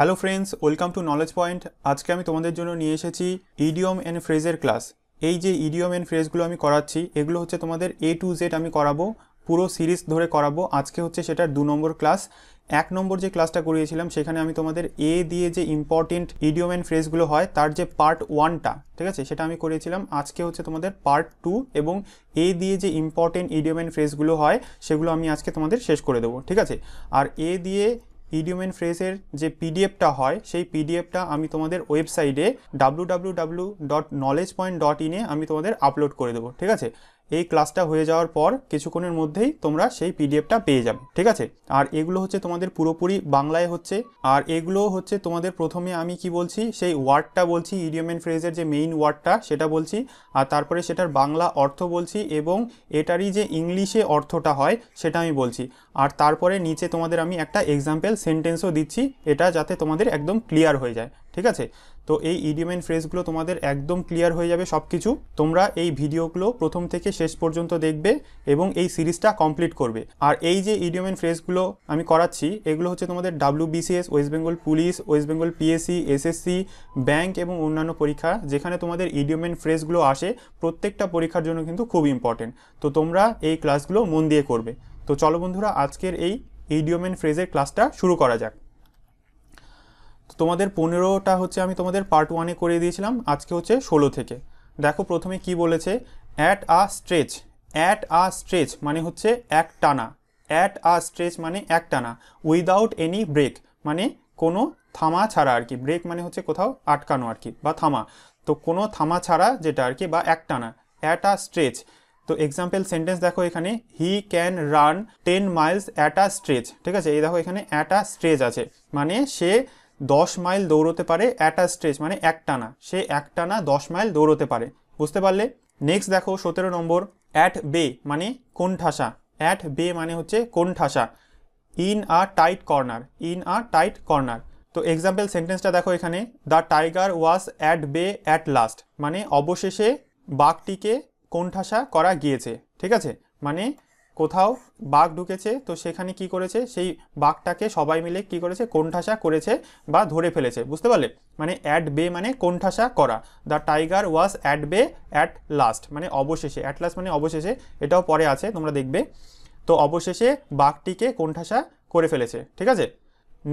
hello friends welcome to knowledge point আজকে আমি তোমাদের জন্য নিয়ে এসেছি ইডিয়ম অ্যান্ড ফ্রেজের ক্লাস এই যে ইডিয়ম অ্যান্ড ফ্রেজগুলো আমি করাচ্ছি এগুলো হচ্ছে তোমাদের এ টু জেড আমি করাবো পুরো সিরিজ ধরে করাবো আজকে হচ্ছে সেটার দু নম্বর ক্লাস এক নম্বর যে ক্লাসটা করিয়েছিলাম সেখানে আমি তোমাদের এ দিয়ে যে ইম্পর্টেন্ট ইডিওম অ্যান্ড ফ্রেজগুলো হয় তার যে পার্ট ওয়ানটা ঠিক আছে সেটা আমি করেছিলাম আজকে হচ্ছে তোমাদের পার্ট টু এবং এ দিয়ে যে ইম্পর্টেন্ট ইডিওম অ্যান্ড ফ্রেজগুলো হয় সেগুলো আমি আজকে তোমাদের শেষ করে দেবো ঠিক আছে আর এ দিয়ে এন ফ্রেজের যে পিডিএফটা হয় সেই পিডিএফটা আমি তোমাদের ওয়েবসাইটে W W W dot knowledge point dot ইনে আমি তোমাদের আপলোড করে দেবো ঠিক আছে এই ক্লাসটা হয়ে যাওয়ার পর কিছুক্ষণের মধ্যেই তোমরা সেই পিডিএফটা পেয়ে যাবে ঠিক আছে আর এগুলো হচ্ছে তোমাদের পুরোপুরি বাংলায় হচ্ছে আর এগুলো হচ্ছে তোমাদের প্রথমে আমি কি বলছি সেই ওয়ার্ডটা বলছি ইডিওমেন ফ্রেজের যে মেইন ওয়ার্ডটা সেটা বলছি আর তারপরে সেটার বাংলা অর্থ বলছি এবং এটারই যে ইংলিশে অর্থটা হয় সেটা আমি বলছি আর তারপরে নিচে তোমাদের আমি একটা এক্সাম্পল সেন্টেন্সও দিচ্ছি এটা যাতে তোমাদের একদম ক্লিয়ার হয়ে যায় ঠিক আছে তো এই ইডিএম অ্যান্ড ফ্রেজগুলো তোমাদের একদম ক্লিয়ার হয়ে যাবে সব কিছু তোমরা এই ভিডিওগুলো প্রথম থেকে শেষ পর্যন্ত দেখবে এবং এই সিরিজটা কমপ্লিট করবে আর এই যে ইডিএম অ্যান্ড ফ্রেজগুলো আমি করাচ্ছি এগুলো হচ্ছে তোমাদের W BCS West Bengal police West Bengal PSC SSC bank এবং অন্যান্য পরীক্ষা যেখানে তোমাদের ইডিএম অ্যান্ড ফ্রেজগুলো আসে প্রত্যেকটা পরীক্ষার জন্য কিন্তু খুব ইম্পর্টেন্ট তো তোমরা এই ক্লাসগুলো মন দিয়ে করবে তো চলো বন্ধুরা আজকের এই ইডিওম ফ্রেজের ক্লাসটা শুরু করা যাক তোমাদের পনেরোটা হচ্ছে আমি তোমাদের পার্ট ওয়ানে করে দিয়েছিলাম আজকে হচ্ছে ষোলো থেকে দেখো প্রথমে কি বলেছে at a stretch at a stretch মানে হচ্ছে এক টানা অ্যাট আ স্ট্রেচ মানে এক টানা উইদাউট এনি ব্রেক মানে কোনো থামা ছাড়া আর কি ব্রেক মানে হচ্ছে কোথাও আটকানো আর কি বা থামা তো কোনো থামা ছাড়া যেটা আর কি বা এক টানা অ্যাট আ স্ট্রেচ তো এক্সাম্পল সেন্টেন্স দেখো এখানে he can run ten miles at a stretch ঠিক আছে এই দেখো এখানে অ্যাট আ স্ট্রেচ আছে মানে সে দশ মাইল দৌড়তে পারে অ্যাট আ স্ট্রেচ মানে একটানা সে একটানা দশ মাইল দৌড়তে পারে বুঝতে পারলে নেক্সট দেখো সতেরো নম্বর অ্যাট বে মানে কোন ঠাসা অ্যাট বে মানে হচ্ছে কোন ঠাসা in a tight corner in a tight corner তো এক্সাম্পল সেন্টেন্সটা দেখো এখানে the tiger was at bay at last মানে অবশেষে বাঘটিকে কোন ঠাসা করা গিয়েছে ঠিক আছে মানে কোথাও বাঘ ঢুকেছে তো সেখানে কি করেছে সেই বাঘটাকে সবাই মিলে কি করেছে কোণঠাসা করেছে বা ধরে ফেলেছে বুঝতে পারলে মানে অ্যাট বে মানে কোণঠাসা করা the tiger was at bay at last মানে অবশেষে অ্যাট লাস্ট মানে অবশেষে এটাও পরে আছে তোমরা দেখবে তো অবশেষে বাঘটিকে কোণঠাসা করে ফেলেছে ঠিক আছে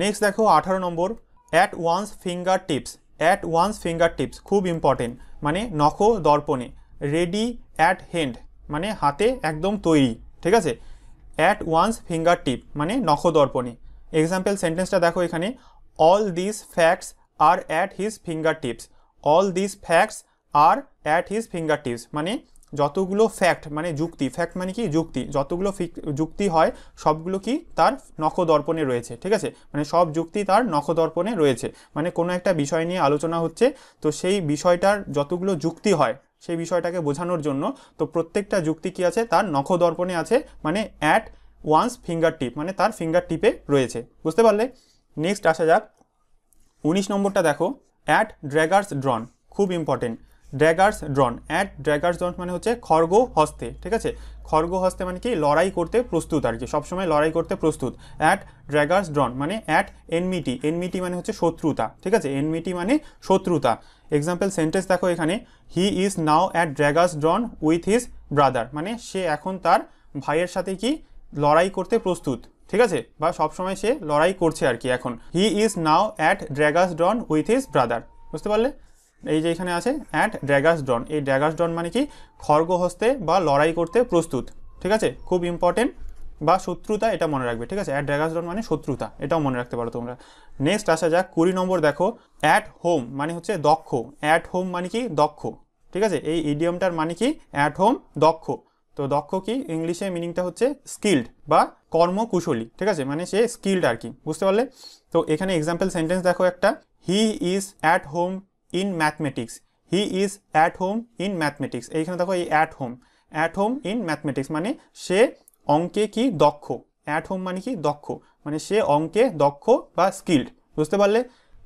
নেক্সট দেখো আঠারো number at once finger tips at once finger tips খুব ইম্পর্টেন্ট মানে নখ দর্পণে রেডি অ্যাট হ্যান্ড মানে হাতে একদম তৈরি ঠিক আছে অ্যাট ওয়ান্স ফিঙ্গার টিপ মানে নখদর্পণে এক্সাম্পল সেন্টেন্সটা দেখো এখানে all this facts are at his finger tips all this facts are at his finger tips মানে যতগুলো ফ্যাক্ট মানে যুক্তি ফ্যাক্ট মানে কি যুক্তি যতগুলো যুক্তি হয় সবগুলো কি তার নখদর্পণে রয়েছে ঠিক আছে মানে সব যুক্তি তার নখদর্পণে রয়েছে মানে কোনো একটা বিষয় নিয়ে আলোচনা হচ্ছে তো সেই বিষয়টার যতগুলো যুক্তি হয় সেই বিষয়টাকে বোঝানোর জন্য তো প্রত্যেকটা যুক্তি কি আছে তার নখ দর্পণে আছে মানে অ্যাট ওয়ান্স ফিঙ্গার টিপ মানে তার ফিঙ্গার টিপে রয়েছে বুঝতে পারলে নেক্সট আসা যাক উনিশ নম্বরটা দেখো অ্যাট ড্র্যাগার্স ড্রন খুব ইম্পর্টেন্ট ড্র্যাগার্স ড্রন অ্যাট ড্র্যাগার্স ড্রন মানে হচ্ছে খর্গ হস্তে ঠিক আছে খর্গ হস্তে মানে কি লড়াই করতে প্রস্তুত আর কি সবসময় লড়াই করতে প্রস্তুত অ্যাট ড্র্যাগার্স ড্রন মানে অ্যাট এনমিটি এনমিটি মানে হচ্ছে শত্রুতা ঠিক আছে এনমিটি মানে শত্রুতা এক্সাম্পল সেন্টেন্স দেখো এখানে হি ইজ নাও অ্যাট ড্র্যাগাস ড্রন উইথ হিজ ব্রাদার মানে সে এখন তার ভাইয়ের সাথে কি লড়াই করতে প্রস্তুত ঠিক আছে বা সবসময় সে লড়াই করছে আর কি এখন হি ইজ নাও অ্যাট ড্র্যাগাস ড্রন উইথ হিজ ব্রাদার বুঝতে পারলে এই যে এখানে আছে অ্যাট ড্র্যাগাস ড্রন এই ড্র্যাগাস ড্রন মানে কি খর্গ হস্তে বা লড়াই করতে প্রস্তুত ঠিক আছে খুব ইম্পর্টেন্ট বা শত্রুতা এটা মনে রাখবে ঠিক আছে অ্যাট ড্রাগাস ডট মানে শত্রুতা এটাও মনে রাখতে পারো তোমরা নেক্সট আসা যাক কুড়ি নম্বর দেখো অ্যাট হোম মানে হচ্ছে দক্ষ অ্যাট হোম মানে কি দক্ষ ঠিক আছে এই ইডিয়মটার মানে কি অ্যাট হোম দক্ষ তো দক্ষ কি ইংলিশে মিনিংটা হচ্ছে স্কিল্ড বা কর্মকুশলী ঠিক আছে মানে সে স্কিল্ড আর কি বুঝতে পারলে তো এখানে এক্সাম্পল সেন্টেন্স দেখো একটা he is at home in mathematics he is at home in mathematics এইখানে দেখো এই at home at home in mathematics মানে সে অঙ্কে কি দক্ষ অ্যাট হোম মানে কি দক্ষ মানে সে অঙ্কে দক্ষ বা স্কিল্ড বুঝতে পারলে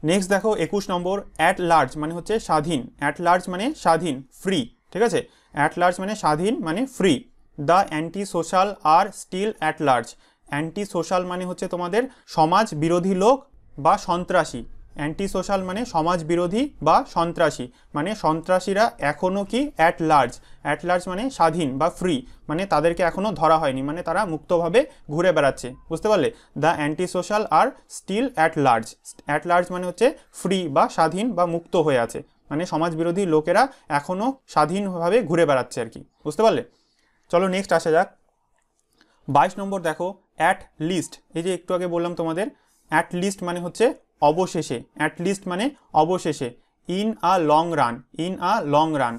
নেক্সট দেখো একুশ নম্বর অ্যাট লার্জ মানে হচ্ছে স্বাধীন অ্যাট লার্জ মানে স্বাধীন ফ্রি ঠিক আছে অ্যাট লার্জ মানে স্বাধীন মানে free the anti social are still at large anti social মানে হচ্ছে তোমাদের সমাজ বিরোধী লোক বা সন্ত্রাসী অ্যান্টি সোশ্যাল মানে সমাজ বিরোধী বা সন্ত্রাসী মানে সন্ত্রাসীরা এখনও কি অ্যাট লার্জ অ্যাট লার্জ মানে স্বাধীন বা ফ্রি মানে তাদেরকে এখনও ধরা হয়নি মানে তারা মুক্তভাবে ঘুরে বেড়াচ্ছে বুঝতে পারলে the anti social are still at large at large মানে হচ্ছে ফ্রি বা স্বাধীন বা মুক্ত হয়ে আছে মানে সমাজ বিরোধী লোকেরা এখনও স্বাধীনভাবে ঘুরে বেড়াচ্ছে আর কি বুঝতে পারলে চলো নেক্সট আসা যাক বাইশ নম্বর দেখো অ্যাট লিস্ট এই যে একটু আগে বললাম তোমাদের অ্যাট লিস্ট মানে হচ্ছে অবশেষে অ্যাটলিস্ট মানে অবশেষে in a long run in a long run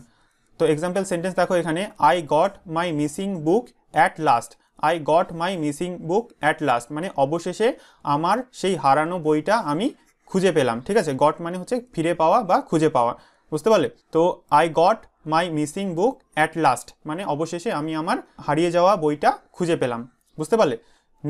তো এক্সাম্পল সেন্টেন্স দেখো এখানে I got my missing book at last I got my missing book at last মানে অবশেষে আমার সেই হারানো বইটা আমি খুঁজে পেলাম ঠিক আছে গট মানে হচ্ছে ফিরে পাওয়া বা খুঁজে পাওয়া বুঝতে পারলে তো I got my missing book at last মানে অবশেষে আমি আমার হারিয়ে যাওয়া বইটা খুঁজে পেলাম বুঝতে পারলে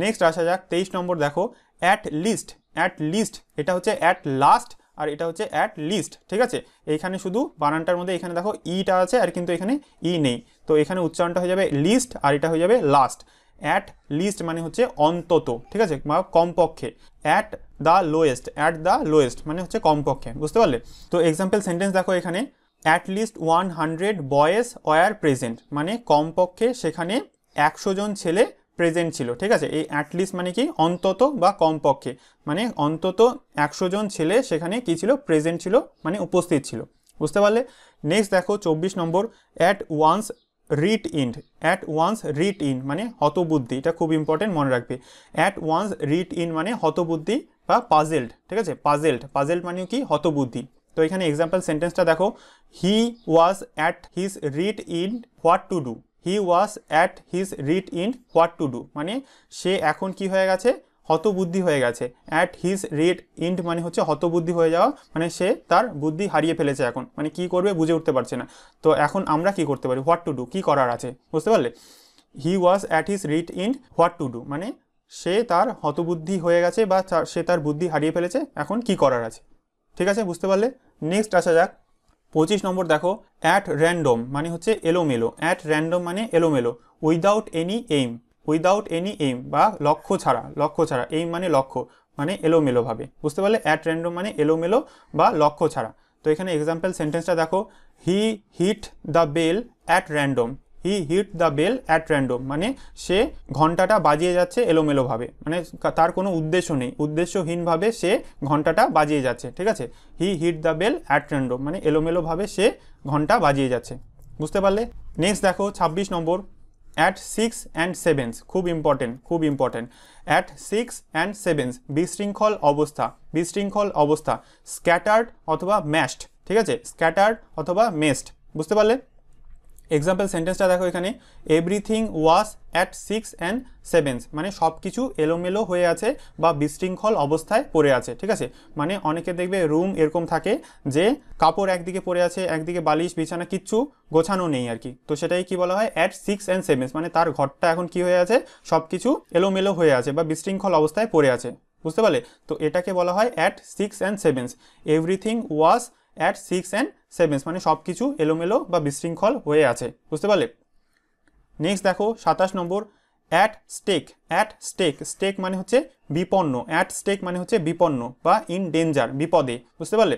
নেক্সট আসা যাক তেইশ নম্বর দেখো অ্যাট লিস্ট অ্যাট লিস্ট এটা হচ্ছে অ্যাট লাস্ট আর এটা হচ্ছে অ্যাট লিস্ট ঠিক আছে এখানে শুধু বানানটার মধ্যে এখানে দেখো ইটা আছে আর কিন্তু এখানে ই e নেই তো এখানে উচ্চারণটা হয়ে যাবে লিস্ট আর এটা হয়ে যাবে লাস্ট অ্যাট লিস্ট মানে হচ্ছে অন্তত ঠিক আছে বা কমপক্ষে at the lowest at the lowest মানে হচ্ছে কমপক্ষে বুঝতে পারলে তো এক্সাম্পল সেন্টেন্স দেখো এখানে at least one hundred boys were present মানে কমপক্ষে সেখানে একশো জন ছেলে প্রেজেন্ট ছিল ঠিক আছে এই অ্যাটলিস্ট মানে কি অন্তত বা কমপক্ষে মানে অন্তত একশো জন ছেলে সেখানে কি ছিল প্রেজেন্ট ছিল মানে উপস্থিত ছিল বুঝতে পারলে নেক্সট দেখো চব্বিশ নম্বর at once writ ইন্ড at once writ in মানে হতবুদ্ধি এটা খুব ইম্পর্টেন্ট মনে রাখবে অ্যাট ওয়ান্স রিট ইন মানে হতবুদ্ধি বা পাজেলড ঠিক আছে পাজেলড পাজেলড মানে কি হতবুদ্ধি তো এখানে এক্সাম্পল সেন্টেন্সটা দেখো হি was at his writ in what to do he was at his writ in what to do মানে সে এখন কি হয়ে গেছে হতবুদ্ধি হয়ে গেছে অ্যাট হিজ রিড ইন্ড মানে হচ্ছে হতবুদ্ধি হয়ে যাওয়া মানে সে তার বুদ্ধি হারিয়ে ফেলেছে এখন মানে কি করবে বুঝে উঠতে পারছে না তো এখন আমরা কি করতে পারি হোয়াট টু ডু কী করার আছে বুঝতে পারলে হি ওয়াজ অ্যাট হিজ রিট ইন্ড হোয়াট টু ডু মানে সে তার হতবুদ্ধি হয়ে গেছে বা সে তার বুদ্ধি হারিয়ে ফেলেছে এখন কি করার আছে ঠিক আছে বুঝতে পারলে নেক্সট আসা যাক পঁচিশ নম্বর দেখো অ্যাট র্যান্ডম মানে হচ্ছে এলোমেলো অ্যাট র্যান্ডম মানে এলোমেলো without any aim without any aim বা লক্ষ্য ছাড়া লক্ষ্য ছাড়া এইম মানে লক্ষ্য মানে এলোমেলোভাবে বুঝতে পারলে অ্যাট র্যান্ডম মানে এলোমেলো বা লক্ষ্য ছাড়া তো এখানে এক্সাম্পল সেন্টেন্সটা দেখো he hit the bell at random he hit the bell at random মানে সে ঘন্টাটা বাজিয়ে যাচ্ছে এলোমেলোভাবে মানে তার কোনো উদ্দেশ্য নেই উদ্দেশ্যহীনভাবে সে ঘন্টাটা বাজিয়ে যাচ্ছে ঠিক আছে he hit the bell at random মানে এলোমেলোভাবে সে ঘন্টা বাজিয়ে যাচ্ছে বুঝতে পারলে নেক্সট দেখো ২৬ number at six and sevens খুব ইম্পর্টেন্ট খুব important at six and sevens বিশৃঙ্খল অবস্থা বিশৃঙ্খল অবস্থা স্ক্যাটার্ড অথবা ম্যাস্ট ঠিক আছে স্ক্যাটার্ড অথবা মেস্ট বুঝতে পারলে এক্সাম্পল সেন্টেন্সটা দেখো এখানে everything was at six and sevens মানে সব কিছু এলোমেলো হয়ে আছে বা বিশৃঙ্খল অবস্থায় পড়ে আছে ঠিক আছে মানে অনেকে দেখবে রুম এরকম থাকে যে কাপড় একদিকে পড়ে আছে একদিকে বালিশ বিছানা কিচ্ছু গোছানো নেই আর কি তো সেটাই কি বলা হয় অ্যাট সিক্স অ্যান্ড সেভেন্স মানে তার ঘরটা এখন কি হয়ে আছে সব কিছু এলোমেলো হয়ে আছে বা বিশৃঙ্খল অবস্থায় পড়ে আছে বুঝতে পারলে তো এটাকে বলা হয় at six and sevens everything was at six and sevens মানে সব কিছু এলোমেলো বা বিশৃঙ্খল হয়ে আছে বুঝতে পারলে নেক্সট দেখো সাতাশ number at stake at stake stake মানে হচ্ছে বিপন্ন অ্যাট স্টেক মানে হচ্ছে বিপন্ন বা ইন ডেঞ্জার বিপদে বুঝতে পারলে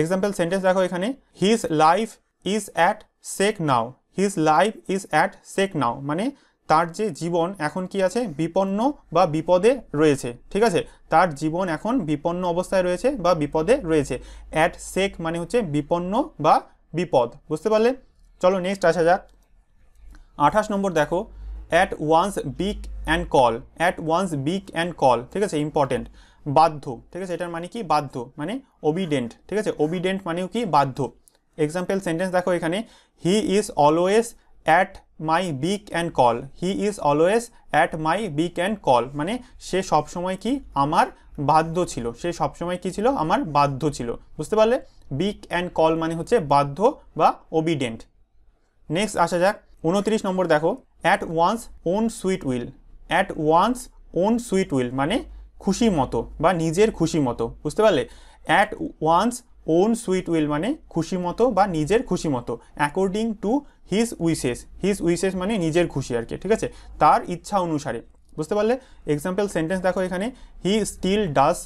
এক্সাম্পল সেন্টেন্স দেখো এখানে his life is at stake now his life is at stake now মানে তার যে জীবন এখন কি আছে বিপন্ন বা বিপদে রয়েছে ঠিক আছে তার জীবন এখন বিপন্ন অবস্থায় রয়েছে বা বিপদে রয়েছে অ্যাট সেক মানে হচ্ছে বিপন্ন বা বিপদ বুঝতে পারলে চলো নেক্সট আসা যাক আঠাশ নম্বর দেখো at one's beck and call at one's beck and call ঠিক আছে ইম্পর্টেন্ট বাধ্য ঠিক আছে এটার মানে কি বাধ্য মানে ওবিডেন্ট ঠিক আছে ওবিডেন্ট মানেও কি বাধ্য এক্সাম্পল সেন্টেন্স দেখো এখানে he is always at my beck and call he is always at my beck and call মানে সে সবসময় কি আমার বাধ্য ছিল সে সবসময় কি ছিল আমার বাধ্য ছিল বুঝতে পারলে বিক অ্যান্ড কল মানে হচ্ছে বাধ্য বা ওবিডেন্ট নেক্সট আসা যাক উনত্রিশ নম্বর দেখো at one's own sweet will at one's own sweet will মানে খুশি মতো বা নিজের খুশি মতো বুঝতে পারলে at one's own sweet will মানে খুশি মতো বা নিজের খুশি মতো according to his wishes his wishes মানে নিজের খুশি আর কি ঠিক আছে তার ইচ্ছা অনুসারে বুঝতে পারলে এক্সাম্পল সেন্টেন্স দেখো এখানে he still does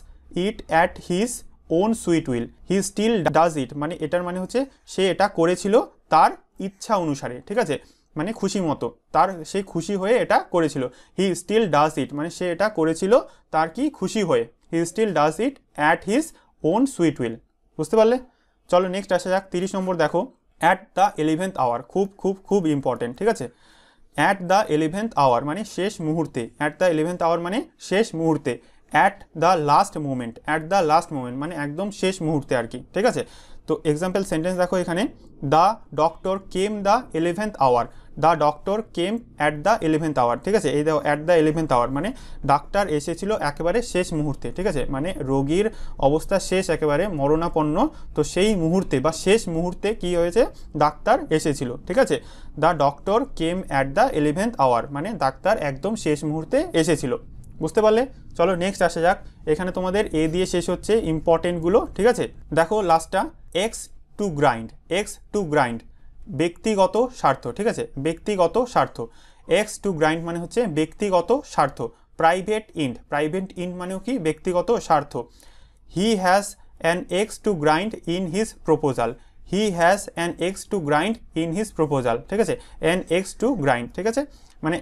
it at his own sweet will he still does it মানে এটার মানে হচ্ছে সে এটা করেছিল তার ইচ্ছা অনুসারে ঠিক আছে মানে খুশি মতো তার সে খুশি হয়ে এটা করেছিল হি স্টিল ডাজ ইট মানে সে এটা করেছিল তার কি খুশি হয়ে he still does it at his own sweet will বুঝতে পারলে চলো নেক্সট আসা যাক তিরিশ নম্বর দেখো অ্যাট দ্য এলিভেন্থ আওয়ার খুব খুব খুব ইম্পর্টেন্ট ঠিক আছে অ্যাট দ্য এলিভেন্থ আওয়ার মানে শেষ মুহূর্তে অ্যাট দ্য এলিভেন্থ আওয়ার মানে শেষ মুহূর্তে at the last moment at the last moment মানে একদম শেষ মুহূর্তে আর কি ঠিক আছে তো এক্সাম্পল সেন্টেন্স দেখো এখানে the doctor came the eleventh hour the doctor came at the eleventh hour ঠিক আছে এই অ্যাট দ্য ইলেভেন্থ আওয়ার মানে ডাক্তার এসেছিল একেবারে শেষ মুহূর্তে ঠিক আছে মানে রোগীর অবস্থা শেষ একেবারে মরণাপন্ন তো সেই মুহূর্তে বা শেষ মুহূর্তে কি হয়েছে ডাক্তার এসেছিল ঠিক আছে the doctor came at the eleventh hour মানে ডাক্তার একদম শেষ মুহূর্তে এসেছিল বুঝতে পারলে চলো নেক্সট আসা যাক এখানে তোমাদের এ দিয়ে শেষ হচ্ছে ইম্পর্টেন্টগুলো ঠিক আছে দেখো লাস্টটা axe to grind axe to grind ব্যক্তিগত স্বার্থ ঠিক আছে ব্যক্তিগত স্বার্থ এক্স টু গ্রাইন্ড মানে হচ্ছে ব্যক্তিগত স্বার্থ প্রাইভেট ইন্ড প্রাইভেট ইন্ড মানেও কি ব্যক্তিগত স্বার্থ he has an axe to grind in his proposal he has an axe to grind in his proposal ঠিক আছে অ্যান এক্স টু গ্রাইন্ড ঠিক আছে মানে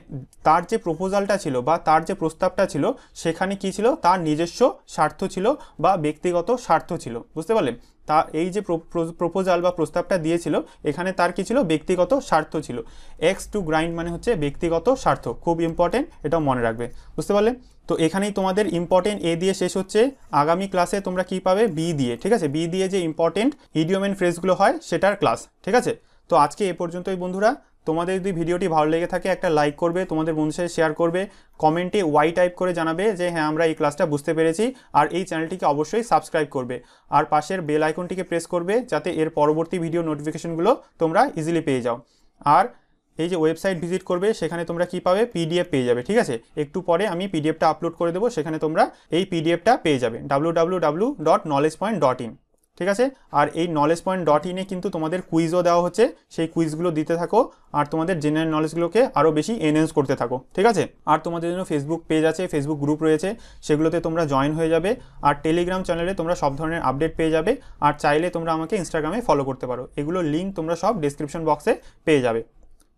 তার যে প্রপোজালটা ছিল বা তার যে প্রস্তাবটা ছিল সেখানে কি ছিল তার নিজস্ব স্বার্থ ছিল বা ব্যক্তিগত স্বার্থ ছিল বুঝতে পারলেন তা এই যে প্রপোজাল বা প্রস্তাবটা দিয়েছিল এখানে তার কি ছিল ব্যক্তিগত স্বার্থ ছিল এক্স টু গ্রাইন্ড মানে হচ্ছে ব্যক্তিগত স্বার্থ খুব ইম্পর্টেন্ট এটাও মনে রাখবে বুঝতে পারলে তো এখানেই তোমাদের ইম্পর্টেন্ট এ দিয়ে শেষ হচ্ছে আগামী ক্লাসে তোমরা কি পাবে বি দিয়ে ঠিক আছে বি দিয়ে যে ইম্পর্টেন্ট ইডিওমেন্ট ফ্রেজগুলো হয় সেটার ক্লাস ঠিক আছে তো আজকে এ পর্যন্তই বন্ধুরা তোমাদের যদি ভিডিওটি ভালো লেগে থাকে একটা লাইক করবে তোমাদের বন্ধুর সাথে শেয়ার করবে কমেন্টে ওয়াই টাইপ করে জানাবে যে হ্যাঁ আমরা এই ক্লাসটা বুঝতে পেরেছি আর এই চ্যানেলটিকে অবশ্যই সাবস্ক্রাইব করবে আর পাশের বেল আইকনটিকে প্রেস করবে যাতে এর পরবর্তী ভিডিও নোটিফিকেশনগুলো তোমরা ইজিলি পেয়ে যাও আর এই যে ওয়েবসাইট ভিজিট করবে সেখানে তোমরা কি পাবে পিডিএফ পেয়ে যাবে ঠিক আছে একটু পরে আমি পিডিএফটা আপলোড করে দেবো সেখানে তোমরা এই পিডিএফটা পেয়ে যাবে W W W dot knowledge point dot in ঠিক আছে আর এই নলেজ পয়েন্ট ডট ইনে কিন্তু তোমাদের কুইজও দেওয়া হচ্ছে সেই কুইজগুলো দিতে থাকো আর তোমাদের জেনারেল নলেজগুলোকে আরও বেশি এনহেন্স করতে থাকো ঠিক আছে আর তোমাদের জন্য ফেসবুক পেজ আছে ফেসবুক গ্রুপ রয়েছে সেগুলোতে তোমরা জয়েন হয়ে যাবে আর টেলিগ্রাম চ্যানেলে তোমরা সব ধরনের আপডেট পেয়ে যাবে আর চাইলে তোমরা আমাকে ইনস্টাগ্রামে ফলো করতে পারো এগুলো লিঙ্ক তোমরা সব ডিসক্রিপশন বক্সে পেয়ে যাবে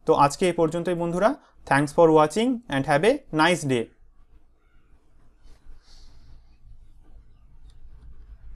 তো আজকে এই পর্যন্তই বন্ধুরা thanks for watching and have a nice day